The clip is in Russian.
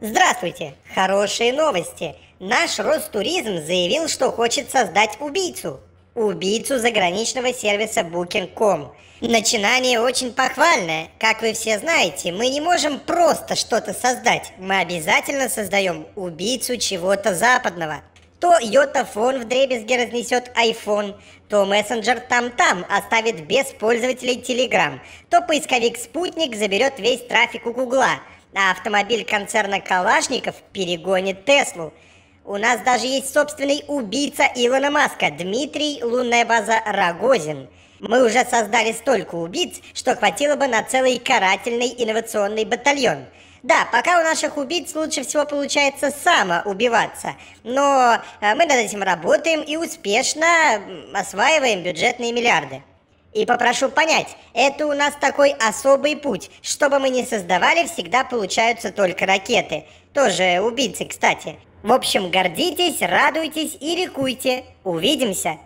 Здравствуйте! Хорошие новости! Наш Ростуризм заявил, что хочет создать убийцу. Убийцу заграничного сервиса Booking.com. Начинание очень похвальное. Как вы все знаете, мы не можем просто что-то создать. Мы обязательно создаем убийцу чего-то западного. То йотафон в дребезге разнесет iPhone, то мессенджер там-там оставит без пользователей Telegram, то поисковик-спутник заберет весь трафик у Гугла – а автомобиль концерна «Калашников» перегонит «Теслу». У нас даже есть собственный убийца Илона Маска, Дмитрий Лунная база Рогозин. Мы уже создали столько убийц, что хватило бы на целый карательный инновационный батальон. Да, пока у наших убийц лучше всего получается самоубиваться, но э, мы над этим работаем и успешно осваиваем бюджетные миллиарды. И попрошу понять, это у нас такой особый путь. Что бы мы ни создавали, всегда получаются только ракеты. Тоже убийцы, кстати. В общем, гордитесь, радуйтесь и ликуйте. Увидимся!